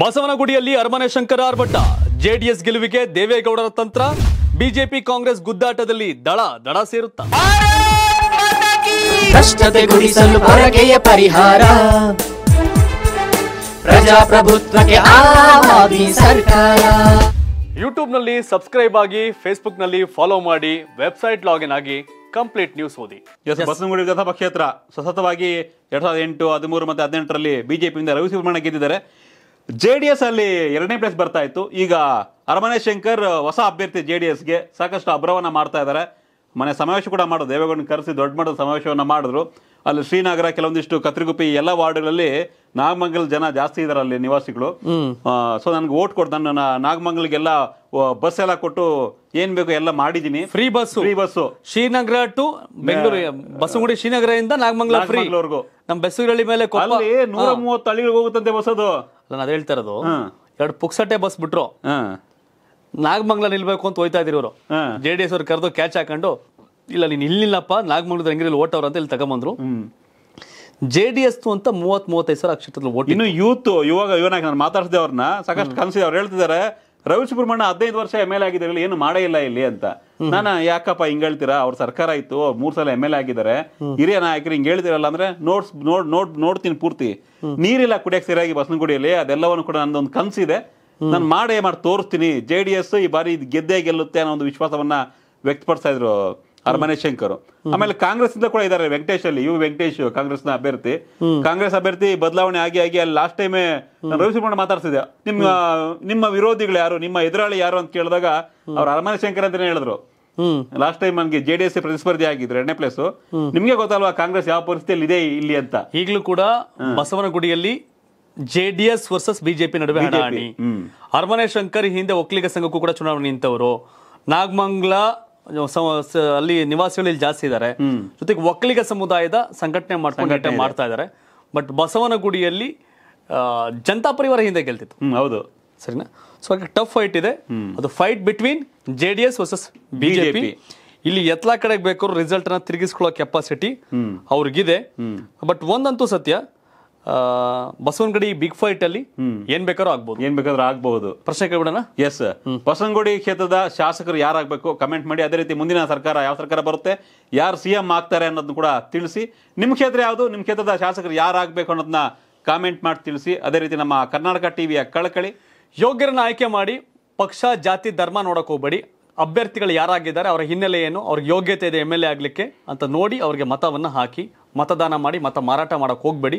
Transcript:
ಬಸವನಗುಡಿಯಲ್ಲಿ ಅರಮನೆ ಶಂಕರ ಆರ್ಭಟ ಜೆಡಿಎಸ್ ಗೆಲುವಿಗೆ ದೇವೇಗೌಡರ ತಂತ್ರ ಬಿಜೆಪಿ ಕಾಂಗ್ರೆಸ್ ಗುದ್ದಾಟದಲ್ಲಿ ದಳ ದಡ ಸೇರುತ್ತ ಕಷ್ಟತೆ ಗುಡಿಸಲು ಪರಿಹಾರ ಪ್ರಜಾಪ್ರಭುತ್ವಕ್ಕೆ ಸರ್ಕಾರ ನಲ್ಲಿ ಸಬ್ಸ್ಕ್ರೈಬ್ ಆಗಿ ನಲ್ಲಿ ಫಾಲೋ ಮಾಡಿ ವೆಬ್ಸೈಟ್ ಲಾಗಿನ್ ಆಗಿ ಕಂಪ್ಲೀಟ್ ನ್ಯೂಸ್ ಓದಿ ಬಸವನಗುಡಿ ವಿಧಾನಸಭಾ ಕ್ಷೇತ್ರ ಸತತವಾಗಿ ಎರಡ್ ಸಾವಿರದ ಎಂಟು ಹದಿಮೂರು ಮತ್ತು ಹದಿನೆಂಟರಲ್ಲಿ ಬಿಜೆಪಿಯಿಂದ ರವಿ ಸುಬ್ರಹ್ಮಣ್ಯ ಗೆದ್ದಿದ್ದಾರೆ ಜೆ ಡಿ ಎಸ್ ಅಲ್ಲಿ ಎರಡನೇ ಪ್ಲೇಸ್ ಬರ್ತಾ ಇತ್ತು ಈಗ ಅರಮನೆ ಶಂಕರ್ ಹೊಸ ಅಭ್ಯರ್ಥಿ ಜೆ ಡಿ ಎಸ್ಗೆ ಸಾಕಷ್ಟು ಅಭ್ರವನ್ನ ಮಾಡ್ತಾ ಇದ್ದಾರೆ ಮನೆ ಸಮಾವೇಶ ಕೂಡ ಮಾಡೋದು ದೇವೇಗೌಡನ ಕರೆಸಿ ದೊಡ್ಡ ಮಟ್ಟದ ಸಮಾವೇಶವನ್ನು ಮಾಡಿದ್ರು ಅಲ್ಲಿ ಶ್ರೀನಗರ ಕೆಲವೊಂದಿಷ್ಟು ಕತ್ರಿಗುಪ್ಪಿ ಎಲ್ಲ ವಾರ್ಡ್ಗಳಲ್ಲಿ ನಾಗಮಂಗಲ್ ಜನ ಜಾಸ್ತಿ ಇದ್ದಾರೆ ಅಲ್ಲಿ ನಿವಾಸಿಗಳು ಸೊ ನನ್ಗೆ ಓಟ್ ಕೊಡ್ತು ನನ್ನ ನಾಗಮಂಗಲ್ಗೆಲ್ಲ ಬಸ್ ಎಲ್ಲ ಕೊಟ್ಟು ಏನ್ ಬೇಕು ಎಲ್ಲ ಮಾಡಿದೀನಿ free bus free bus Srinagar to Bengaluru bus ಶ್ರೀನಗರದಿಂದ ನಾಗಮಂಗಲ ಫ್ರೀ ನಮ್ಮ ಬೆಸುಗಳಿ ಮೇಲೆ ನೂರ ಮೂವತ್ತು ಹಳ್ಳಿಗಳಿಗೆ ಹೋಗುತ್ತಂತೆ ಬಸ್ ಅದು ಅಲ್ಲ ನಾನು ಹೇಳ್ತಾ ಇರೋದು ಎರಡು ಪುಕ್ಸಟ್ಟೆ ಬಸ್ ಬಿಟ್ರು ನಾಗಮಂಗ್ಲ ನಿಲ್ಬೇಕು ಅಂತ ಹೋಯ್ತಾ ಇದ್ರು ಇವರು ಜೆ ಡಿ ಎಸ್ ಅವ್ರು ಕರೆದು ಕ್ಯಾಚ್ ಹಾಕೊಂಡು ಇಲ್ಲ ನೀನ್ ಇಲ್ಲಿಲ್ಲಪ್ಪ ನಾಗಮಂಗ್ಲದ ಓಟ್ ಅವ್ರ ಅಂತ ಇಲ್ಲಿ ತಗೊಂಬಂದ್ರು ಜೆ ಡಿ ಎಸ್ ಅಂತ ಮೂವತ್ ಮೂವತ್ತೈದು ಸಾವಿರ ಕ್ಷೇತ್ರದಲ್ಲಿ ಓಟ್ ಇನ್ನು ಯೂತ್ ಇವಾಗ ಇವನಾಗ ನಾನು ಮಾತಾಡ್ಸಿದೆ ಅವ್ರನ್ನ ಸಾಕಷ್ಟು ಕನಸಿದೆ ಅವ್ರು ಹೇಳ್ತಿದ್ದಾರೆ ರವಿ ಸುಬ್ರಹ್ಮಣ್ಯ ಹದಿನೈದು ವರ್ಷ ಎಮ್ ಎಲ್ ಆಗಿದ್ದಾರೆ ಏನು ಮಾಡೇ ಇಲ್ಲ ಇಲ್ಲಿ ಅಂತ ನಾನು ಯಾಕಪ್ಪ ಹೇಳ್ತೀರಾ ಅವ್ರ ಸರ್ಕಾರ ಇತ್ತು ಅವ್ರು ಮೂರ್ ಸಲ ಎಮ್ ಎಲ್ ಆಗಿದ್ದಾರೆ ಹಿರಿಯ ನಾಯಕರು ಹಿಂಗ್ ಹೇಳ್ತಿರಲ್ಲ ಅಂದ್ರೆ ನೋಡ್ಸ್ ನೋಡ್ ನೋಡ್ ನೋಡ್ತೀನಿ ಪೂರ್ತಿ ನೀರಿಲ್ಲ ಕುಡಿಯಕ್ಕೆ ಸರಿಯಾಗಿ ಬಸನಗುಡಿಯಲ್ಲಿ ಅದೆಲ್ಲವನ್ನು ಕೂಡ ನಂದೊಂದು ಕನ್ಸಿದೆ ನಾನು ಮಾಡೇ ಮಾಡಿ ತೋರಿಸ್ತೀನಿ ಜೆ ಡಿ ಎಸ್ ಈ ಬಾರಿ ಗೆದ್ದೇ ಗೆಲ್ಲುತ್ತೆ ಅನ್ನೋ ಒಂದು ವಿಶ್ವಾಸವನ್ನ ವ್ಯಕ್ತಪಡಿಸ್ತಾ ಇದ್ರು ಅರಮನೆ ಶಂಕರ್ ಆಮೇಲೆ ಕಾಂಗ್ರೆಸ್ ಇಂದ ಕೂಡ ಇದ್ದಾರೆ ವೆಂಕಟೇಶ್ ಅಲ್ಲಿ ಇವು ವೆಂಕಟೇಶ್ ಕಾಂಗ್ರೆಸ್ ನ ಅಭ್ಯರ್ಥಿ ಕಾಂಗ್ರೆಸ್ ಅಭ್ಯರ್ಥಿ ಬದಲಾವಣೆ ಆಗಿ ಆಗಿ ಅಲ್ಲಿ ಲಾಸ್ಟ್ ಟೈಮ್ ರವಿ ಸುಬ್ರಹ್ಮಣ್ಯ ಮಾತಾಡ್ತಿದ್ದೆ ನಿಮ್ಮ ನಿಮ್ಮ ವಿರೋಧಿಗಳು ಯಾರು ನಿಮ್ಮ ಎದುರಾಳಿ ಯಾರು ಅಂತ ಕೇಳಿದಾಗ ಅವ್ರು ಅರಮನೆ ಶಂಕರ್ ಅಂತಾನೆ ಹೇಳಿದ್ರು ಲಾಸ್ಟ್ ಟೈಮ್ ನನಗೆ ಜೆ ಡಿ ಎಸ್ ಪ್ರತಿಸ್ಪರ್ಧಿ ಆಗಿದ್ರು ಎರಡನೇ ಪ್ಲೇಸ್ ನಿಮ್ಗೆ ಗೊತ್ತಲ್ವಾ ಕಾಂಗ್ರೆಸ್ ಯಾವ ಪರಿಸ್ಥಿತಿಯಲ್ಲಿ ಇದೆ ಇಲ್ಲಿ ಅಂತ ಈಗಲೂ ಕೂಡ ಬಸವನಗುಡಿಯಲ್ಲಿ ಜೆಡಿಎಸ್ ವರ್ಸಸ್ ಬಿಜೆಪಿ ನಡುವೆ ಅರಮನೆ ಶಂಕರ್ ಹಿಂದೆ ಒಕ್ಕಲಿಗ ಸಂಘಕ್ಕೂ ಕೂಡ ಚುನಾವಣೆ ನಿಂತವರು ನಾಗಮಂಗ್ಲ ಯೋ ಸಮಸ್ತ ಅಲ್ಲಿ ನಿವಾಸಿಗಳು ಇಲ್ಲಿ ಜಾಸ್ತಿ ಇದ್ದಾರೆ ಜೊತೆಗೆ ಒಕ್ಕಲಿಗ ಸಮುದಾಯದ ಸಂಘಟನೆ ಮಾಡ್ಕೊಂಡು ಮಾಡ್ತಾ ಇದ್ದಾರೆ ಬಟ್ ಬಸವನ ಗುಡಿಯಲ್ಲಿ ಜನತಾ ಪರಿವಾರ ಹಿಂದೆ गेलಿತ್ತು ಹೌದು ಸರಿಯಾ ಸೊ ಈಗ ಟಫ್ ಫೈಟ್ ಇದೆ ಅದು fight between JDS versus BJP ಇಲ್ಲಿ ಎತ್ಲಾ ಕಡೆಗೆ ಬೇಕು ರಿಸಲ್ಟ್ ಅನ್ನು ತಿರುಗಿಸಿಕೊಳ್ಳೋ ಕೆಪಾಸಿಟಿ ಅವrg ಇದೆ ಬಟ್ ಒಂದಂತೂ ಸತ್ಯ ಬಸವನಗುಡಿ ಬಿಗ್ ಫೈಟ್ ಅಲ್ಲಿ ಏನ್ ಬೇಕಾದ್ರೂ ಆಗ್ಬಹುದು ಏನ್ ಬೇಕಾದ್ರೂ ಆಗ್ಬಹುದು ಪ್ರಶ್ನೆ ಕೇಳ್ಬಿಡೋಣ ಎಸ್ ಬಸವನಗುಡಿ ಕ್ಷೇತ್ರದ ಶಾಸಕರು ಯಾರಾಗಬೇಕು ಕಮೆಂಟ್ ಮಾಡಿ ಅದೇ ರೀತಿ ಮುಂದಿನ ಸರ್ಕಾರ ಯಾವ ಸರ್ಕಾರ ಬರುತ್ತೆ ಯಾರು ಸಿ ಎಂ ಆಗ್ತಾರೆ ಅನ್ನೋದನ್ನ ಕೂಡ ತಿಳಿಸಿ ನಿಮ್ಮ ಕ್ಷೇತ್ರ ಯಾವುದು ನಿಮ್ಮ ಕ್ಷೇತ್ರದ ಶಾಸಕರು ಯಾರಾಗಬೇಕು ಅನ್ನೋದನ್ನ ಕಾಮೆಂಟ್ ಮಾಡಿ ತಿಳಿಸಿ ಅದೇ ರೀತಿ ನಮ್ಮ ಕರ್ನಾಟಕ ಟಿವಿಯ ಕಳಕಳಿ ಯೋಗ್ಯರನ್ನ ಆಯ್ಕೆ ಮಾಡಿ ಪಕ್ಷ ಜಾತಿ ಧರ್ಮ ನೋಡಕ್ ಹೋಗ್ಬೇಡಿ ಅಭ್ಯರ್ಥಿಗಳು ಯಾರಾಗಿದ್ದಾರೆ ಅವರ ಹಿನ್ನೆಲೆ ಏನು ಅವ್ರಿಗೆ ಯೋಗ್ಯತೆ ಇದೆ ಎಮ್ ಎಲ್ ಎ ಆಗಲಿಕ್ಕೆ ಅಂತ ನೋಡಿ ಅವರಿಗೆ ಮತವನ್ನು ಹಾಕಿ ಮತದಾನ ಮಾಡಿ ಮತ ಮಾರಾಟ ಮಾಡೋಕ್ಕೆ ಹೋಗಬೇಡಿ